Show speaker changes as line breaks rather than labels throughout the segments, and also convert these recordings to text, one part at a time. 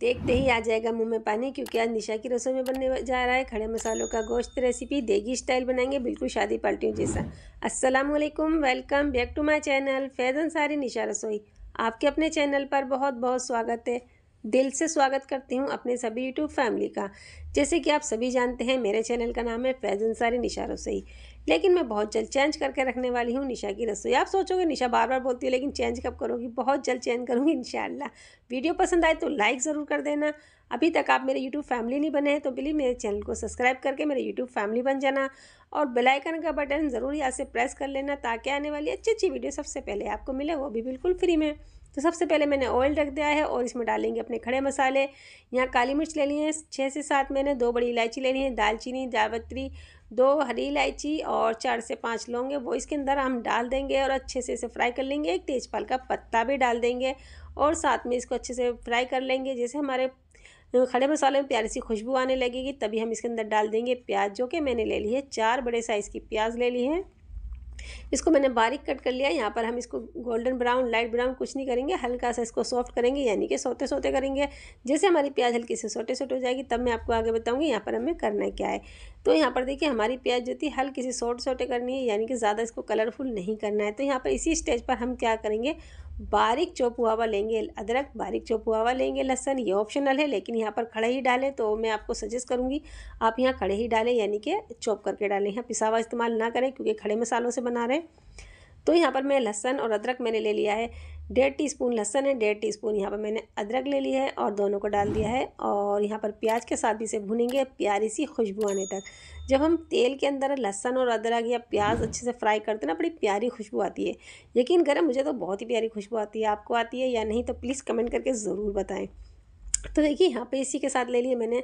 देखते ही आ जाएगा मुंह में पानी क्योंकि आज निशा की रसोई में बनने जा रहा है खड़े मसालों का गोश्त रेसिपी देगी स्टाइल बनाएंगे बिल्कुल शादी पार्टियों जैसा अस्सलाम वालेकुम welcome back to my channel Faizan Ansari Nisha Rasoi आपके अपने चैनल पर बहुत बहुत स्वागत है दिल से स्वागत करती हूँ अपने सभी यूट्यूब फैमिली का जैसे कि आप सभी जानते हैं मेरे चैनल का नाम है फैज अंसारी निशा रसोई लेकिन मैं बहुत जल्द चेंज करके रखने वाली हूँ निशा की रसोई आप सोचोगे निशा बार बार बोलती है लेकिन चेंज कब करोगी बहुत जल्द चेंज करूँगी इन वीडियो पसंद आए तो लाइक ज़रूर कर देना अभी तक आप मेरे यूट्यूब फैमिली नहीं बने हैं तो प्लीज़ मेरे चैनल को सब्सक्राइब करके मेरे यूट्यूब फैमिली बन जाना और बेलाइकन का बटन ज़रूर यहाँ से प्रेस कर लेना ताकि आने वाली अच्छी अच्छी वीडियो सबसे पहले आपको मिले वो भी बिल्कुल फ्री में तो सबसे पहले मैंने ऑयल रख दिया है और इसमें डालेंगे अपने खड़े मसाले यहाँ काली मिर्च ले ली है छः से सात मैंने दो बड़ी इलायची ले ली है दालचीनी जावत्री दो हरी इलायची और चार से पाँच लौंगे वो इसके अंदर हम डाल देंगे और अच्छे से इसे फ्राई कर लेंगे एक तेजपाल का पत्ता भी डाल देंगे और साथ में इसको अच्छे से फ्राई कर लेंगे जैसे हमारे खड़े मसाले में प्यारी सी खुशबू आने लगेगी तभी हम इसके अंदर डाल देंगे प्याज जो कि मैंने ले ली है चार बड़े साइज़ की प्याज ले ली है इसको मैंने बारीक कट कर लिया यहाँ पर हम इसको गोल्डन ब्राउन लाइट ब्राउन कुछ नहीं करेंगे हल्का सा इसको सॉफ्ट करेंगे यानी कि सोते सोते करेंगे जैसे हमारी प्याज हल्की से सोटे सोटे हो जाएगी तब मैं आपको आगे बताऊँगी यहाँ पर हमें करना क्या है तो यहाँ पर देखिए हमारी प्याज जो थी हल्की से सोटे सोटे करनी है यानी कि ज़्यादा इसको कलरफुल नहीं करना है तो यहाँ पर इसी स्टेज पर हम क्या करेंगे बारीक चौप हुआ हुआ लेंगे अदरक बारीक चौप हुआ हुआ लेंगे लहसन ये ऑप्शनल है लेकिन यहाँ पर खड़े ही डालें तो मैं आपको सजेस्ट करूँगी आप यहाँ खड़े ही डालें यानी कि चौप करके डालें यहाँ पिसा हुआ इस्तेमाल ना करें क्योंकि खड़े मसालों से बना रहे हैं तो यहाँ पर मैं लहसन और अदरक मैंने ले लिया है डेढ़ टी स्पून लहसन है डेढ़ टी स्पून यहाँ पर मैंने अदरक ले लिया है और दोनों को डाल दिया है और यहाँ पर प्याज के साथ भी इसे भुनेंगे प्यारी सी खुशबू आने तक जब हम तेल के अंदर लहसन और अदरक या प्याज अच्छे से फ्राई करते हैं ना बड़ी प्यारी खुशबू आती है यकीन करें मुझे तो बहुत ही प्यारी खुशबू आती है आपको आती है या नहीं तो प्लीज़ कमेंट करके ज़रूर बताएं तो देखिए यहाँ पे इसी के साथ ले लिए मैंने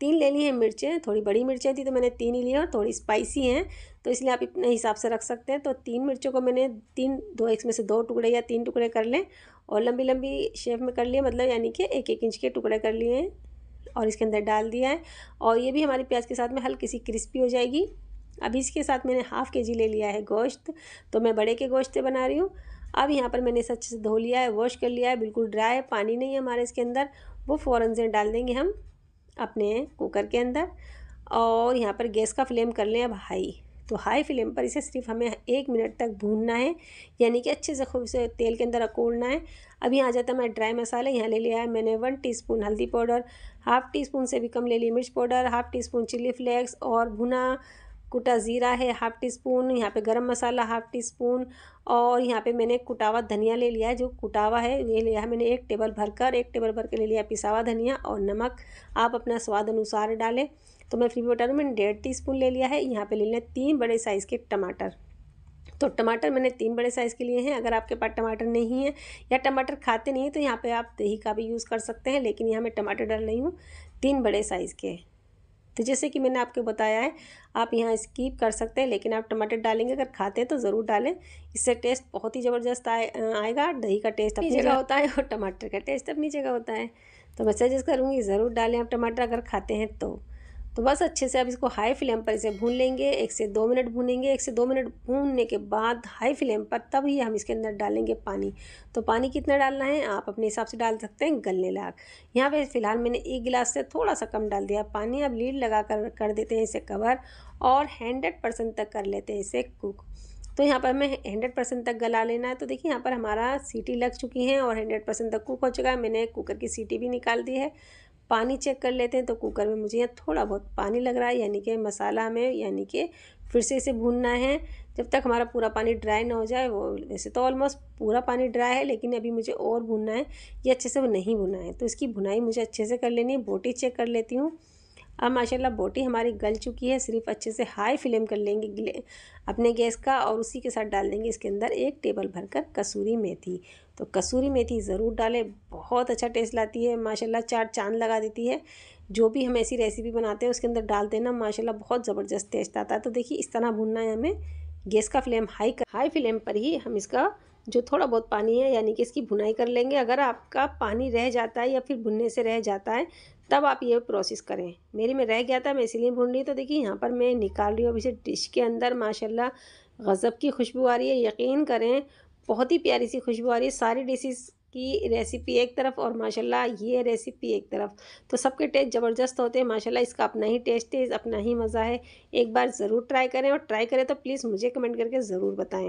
तीन ले ली हैं मिर्चें थोड़ी बड़ी मिर्चें थी तो मैंने तीन ही ली और थोड़ी स्पाइसी हैं तो इसलिए आप अपने हिसाब से रख सकते हैं तो तीन मिर्चों को मैंने तीन दो इसमें से दो टुकड़े या तीन टुकड़े कर लें और लंबी लंबी शेप में कर लिए मतलब यानी कि एक एक इंच के टुकड़े कर लिए हैं और इसके अंदर डाल दिया है और ये भी हमारी प्याज के साथ में हल्की सी क्रिस्पी हो जाएगी अब इसके साथ मैंने हाफ़ के जी ले लिया है गोश्त तो मैं बड़े के गोश्त से बना रही हूँ अब यहाँ पर मैंने इसे अच्छे से धो लिया है वॉश कर लिया है बिल्कुल ड्राई है पानी नहीं है हमारे इसके अंदर वो फ़ौरन से डाल देंगे हम अपने कुकर के अंदर और यहाँ पर गैस का फ्लेम कर लें अब हाई तो हाई फ्लेम पर इसे सिर्फ हमें एक मिनट तक भूनना है यानी कि अच्छे से खूब से तेल के अंदर अकोड़ना है अब यहाँ आ जाता है मैं ड्राई मसाले यहाँ ले लिया है मैंने वन टीस्पून हल्दी पाउडर हाफ़ टी स्पून से भी कम ले ली मिर्च powder half teaspoon chilli flakes और भुना कुटा ज़ीरा है हाफ़ टी स्पून यहाँ पे गरम मसाला हाफ़ टी स्पून और यहाँ पे मैंने कुटावा धनिया ले लिया है जो कुटावा है ये लिया है मैंने एक टेबल भरकर एक टेबल भर के ले लिया पिसावा धनिया और नमक आप अपना स्वाद अनुसार डालें तो मैं फ्री बटर मैंने डेढ़ टी स्पून ले लिया है यहाँ पर ले लिया तीन बड़े साइज़ के टमाटर तो टमाटर मैंने तीन बड़े साइज़ के लिए हैं अगर आपके पास टमाटर नहीं है या टमाटर खाते नहीं तो यहाँ पे आप दही का भी यूज़ कर सकते हैं लेकिन यहाँ मैं टमाटर डाल रही हूँ तीन बड़े साइज़ के तो जैसे कि मैंने आपको बताया है आप यहाँ स्कीप कर सकते हैं लेकिन आप टमाटर डालेंगे अगर खाते हैं तो ज़रूर डालें इससे टेस्ट बहुत ही ज़बरदस्त आए, आएगा दही का टेस्ट अपनी जगह होता है और टमाटर का टेस्ट अपनी जगह होता है तो मैं सजेस्ट करूँगी ज़रूर डालें आप टमाटर अगर खाते हैं तो तो बस अच्छे से अब इसको हाई फ्लेम पर इसे भून लेंगे एक से दो मिनट भूनेंगे एक से दो मिनट भूनने के बाद हाई फ्लेम पर तब ही हम इसके अंदर डालेंगे पानी तो पानी कितना डालना है आप अपने हिसाब से डाल सकते हैं गलने लाख यहाँ पे फ़िलहाल मैंने एक गिलास से थोड़ा सा कम डाल दिया पानी अब लीड लगा कर कर देते हैं इसे कवर और हंड्रेड परसेंट तक कर लेते हैं इसे कुक तो यहाँ पर हमें हंड्रेड परसेंट तक गला लेना है तो देखिए यहाँ पर हमारा सीटी लग चुकी है और हंड्रेड परसेंट तक कुक हो चुका है मैंने कुकर की सीटी भी निकाल दी है पानी चेक कर लेते हैं तो कुकर में मुझे यहाँ थोड़ा बहुत पानी लग रहा है यानी कि मसाला हमें यानी कि फिर से इसे भूनना है जब तक हमारा पूरा पानी ड्राई ना हो जाए वो वैसे तो ऑलमोस्ट पूरा पानी ड्राई है लेकिन अभी मुझे और भूनना है ये अच्छे से वो नहीं भुना है तो इसकी भुनाई मुझे अच्छे से कर लेनी है बोटी चेक कर लेती हूँ अब माशाल्लाह बोटी हमारी गल चुकी है सिर्फ अच्छे से हाई फ्लेम कर लेंगे अपने गैस का और उसी के साथ डाल देंगे इसके अंदर एक टेबल भरकर कसूरी मेथी तो कसूरी मेथी ज़रूर डालें बहुत अच्छा टेस्ट लाती है माशाल्लाह चार चांद लगा देती है जो भी हम ऐसी रेसिपी बनाते हैं उसके अंदर डालते हैं ना माशाल्लाह बहुत ज़बरदस्त टेस्ट आता है तो देखिए इस तरह भुनना है हमें गैस का फ्लेम हाई कर हाई फ्लेम पर ही हम इसका जो थोड़ा बहुत पानी है यानी कि इसकी भुनाई कर लेंगे अगर आपका पानी रह जाता है या फिर भुनने से रह जाता है तब आप ये प्रोसेस करें मेरे में रह गया था मैं इसीलिए भून रही तो देखिए यहाँ पर मैं निकाल रही हूँ अभी से डिश के अंदर माशाल्लाह गज़ब की खुशबू आ रही है यकीन करें बहुत ही प्यारी सी खुशबू आ रही है सारी डिशेज़ की रेसिपी एक तरफ और माशाल्लाह ये रेसिपी एक तरफ तो सबके टेस्ट ज़बरदस्त होते हैं माशाला इसका अपना ही टेस्ट है अपना ही मज़ा है एक बार ज़रूर ट्राई करें और ट्राई करें तो प्लीज़ मुझे कमेंट करके ज़रूर बताएँ